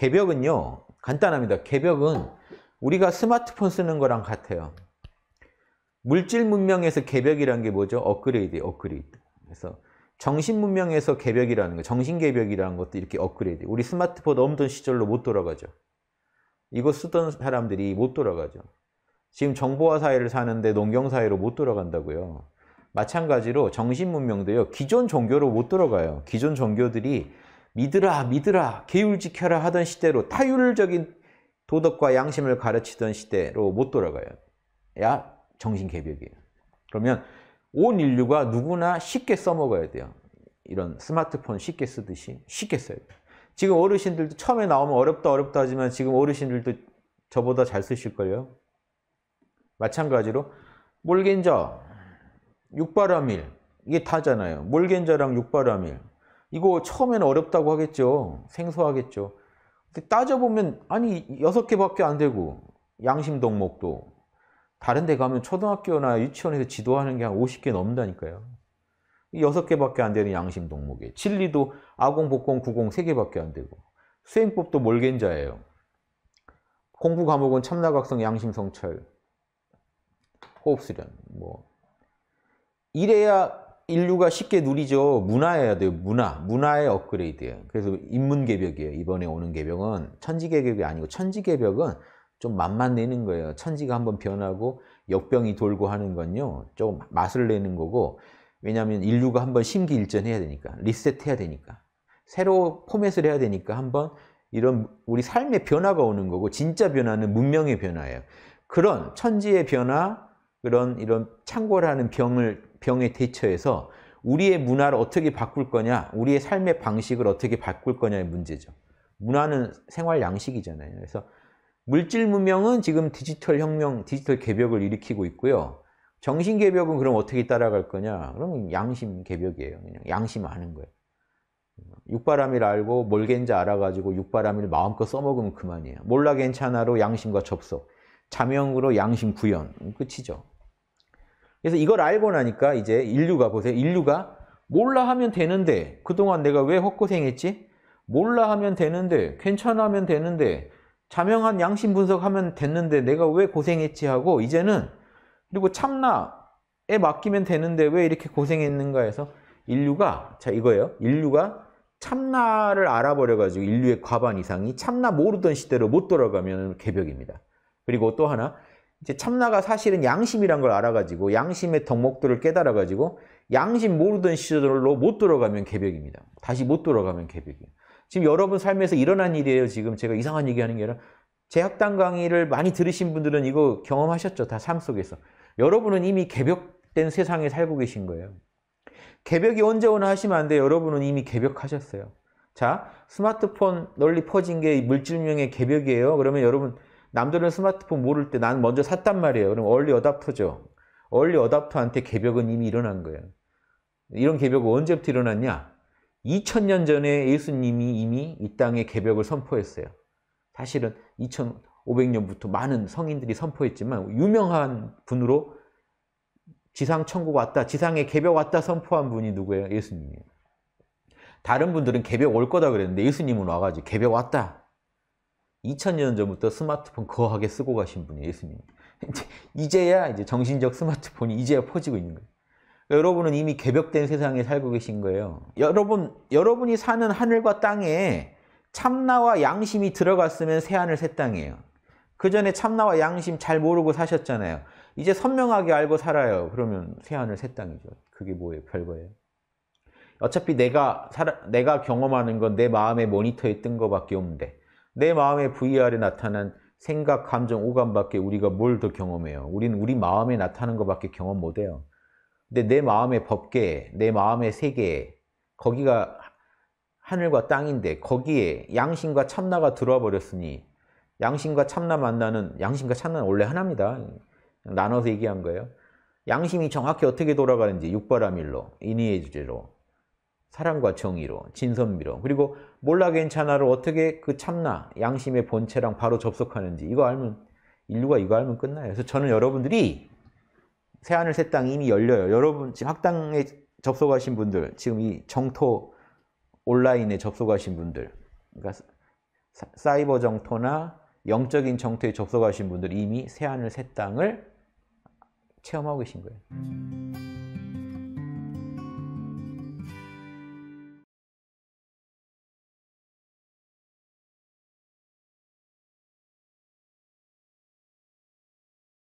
개벽은요 간단합니다 개벽은 우리가 스마트폰 쓰는 거랑 같아요 물질 문명에서 개벽이란게 뭐죠? 업그레이드 업그레이드 그래서 정신 문명에서 개벽이라는 거 정신 개벽이라는 것도 이렇게 업그레이드 우리 스마트폰 없던 시절로 못 돌아가죠 이거 쓰던 사람들이 못 돌아가죠 지금 정보화 사회를 사는데 농경사회로 못 돌아간다고요 마찬가지로 정신 문명도요 기존 종교로 못돌아가요 기존 종교들이 믿으라 믿으라 계율 지켜라 하던 시대로 타율적인 도덕과 양심을 가르치던 시대로 못 돌아가요. 야 정신 개벽이에요. 그러면 온 인류가 누구나 쉽게 써먹어야 돼요. 이런 스마트폰 쉽게 쓰듯이 쉽게 써야 돼요. 지금 어르신들도 처음에 나오면 어렵다 어렵다 하지만 지금 어르신들도 저보다 잘 쓰실걸요. 마찬가지로 몰겐저, 육바라밀 이게 다잖아요. 몰겐저랑 육바라밀 이거 처음에는 어렵다고 하겠죠. 생소하겠죠. 근데 따져보면 아니 여섯 개밖에 안 되고 양심 동목도 다른 데 가면 초등학교나 유치원에서 지도하는 게 한 50개 넘는다니까요. 여섯 개밖에 안 되는 양심 동목에 진리도 아공, 복공, 구공 세 개밖에 안 되고 수행법도 몰겐자예요. 공부 과목은 참나각성, 양심, 성찰, 호흡수련 뭐 이래야 인류가 쉽게 누리죠. 문화여야 돼요. 문화. 문화의 업그레이드예요. 그래서 인문개벽이에요. 이번에 오는 개벽은 천지개벽이 아니고 천지개벽은 좀 맛만 내는 거예요. 천지가 한번 변하고 역병이 돌고 하는 건요. 좀 맛을 내는 거고 왜냐하면 인류가 한번 심기일전해야 되니까 리셋해야 되니까 새로 포맷을 해야 되니까 한번 이런 우리 삶의 변화가 오는 거고 진짜 변화는 문명의 변화예요. 그런 천지의 변화, 그런 이런 창궐하는 병을 병에 대처해서 우리의 문화를 어떻게 바꿀 거냐, 우리의 삶의 방식을 어떻게 바꿀 거냐의 문제죠. 문화는 생활 양식이잖아요. 그래서 물질 문명은 지금 디지털 혁명, 디지털 개벽을 일으키고 있고요. 정신 개벽은 그럼 어떻게 따라갈 거냐? 그럼 양심 개벽이에요. 그냥 양심하는 거예요. 육바람이라 알고 뭘 갠지 알아가지고 육바람이를 마음껏 써먹으면 그만이에요. 몰라 괜찮아로 양심과 접속, 자명으로 양심 구현 끝이죠. 그래서 이걸 알고 나니까 이제 인류가 보세요. 인류가 몰라 하면 되는데 그동안 내가 왜 헛고생했지? 몰라 하면 되는데 괜찮아 하면 되는데 자명한 양심 분석하면 됐는데 내가 왜 고생했지 하고 이제는 그리고 참나에 맡기면 되는데 왜 이렇게 고생했는가 해서 인류가 자 이거예요. 인류가 참나를 알아버려가지고 인류의 과반 이상이 참나 모르던 시대로 못 돌아가면 개벽입니다. 그리고 또 하나 이제 참나가 사실은 양심이란 걸 알아가지고 양심의 덕목들을 깨달아가지고 양심 모르던 시절로 못 돌아가면 개벽입니다. 다시 못 돌아가면 개벽이에요. 지금 여러분 삶에서 일어난 일이에요. 지금 제가 이상한 얘기하는 게 아니라 제 학당 강의를 많이 들으신 분들은 이거 경험하셨죠. 다 삶 속에서. 여러분은 이미 개벽된 세상에 살고 계신 거예요. 개벽이 언제 오나 하시면 안 돼요. 여러분은 이미 개벽하셨어요. 자, 스마트폰 널리 퍼진 게 물질명의 개벽이에요. 그러면 여러분 남들은 스마트폰 모를 때 난 먼저 샀단 말이에요. 그럼 얼리 어답터죠. 얼리 어답터한테 개벽은 이미 일어난 거예요. 이런 개벽은 언제부터 일어났냐? 2000년 전에 예수님이 이미 이 땅에 개벽을 선포했어요. 사실은 2500년부터 많은 성인들이 선포했지만 유명한 분으로 지상 천국 왔다, 지상에 개벽 왔다 선포한 분이 누구예요? 예수님이에요. 다른 분들은 개벽 올 거다 그랬는데 예수님은 와가지고 개벽 왔다 2000년 전부터 스마트폰 거하게 쓰고 가신 분이 예수님. 이제야 이제 정신적 스마트폰이 이제야 퍼지고 있는 거예요. 그러니까 여러분은 이미 개벽된 세상에 살고 계신 거예요. 여러분, 여러분이 사는 하늘과 땅에 참나와 양심이 들어갔으면 새하늘 새 땅이에요. 그 전에 참나와 양심 잘 모르고 사셨잖아요. 이제 선명하게 알고 살아요. 그러면 새하늘 새 땅이죠. 그게 뭐예요? 별거예요. 어차피 내가, 살아, 내가 경험하는 건 내 마음의 모니터에 뜬 거밖에 없는데 내 마음의 VR에 나타난 생각, 감정, 오감밖에 우리가 뭘 더 경험해요. 우리는 우리 마음에 나타나 것밖에 경험 못해요. 근데 내 마음의 법계, 내 마음의 세계, 거기가 하늘과 땅인데 거기에 양심과 참나가 들어와 버렸으니 양심과 참나 만나는 양심과 참나는 원래 하나입니다. 나눠서 얘기한 거예요. 양심이 정확히 어떻게 돌아가는지 육바라밀로, 인의의 주제로 사랑과 정의로, 진선미로, 그리고 몰라 괜찮아를 어떻게 그 참나, 양심의 본체랑 바로 접속하는지 이거 알면 인류가 이거 알면 끝나요. 그래서 저는 여러분들이 새하늘 새 땅 이미 열려요. 여러분 지금 학당에 접속하신 분들, 지금 이 정토 온라인에 접속하신 분들, 그러니까 사이버 정토나 영적인 정토에 접속하신 분들 이미 새하늘 새 땅을 체험하고 계신 거예요.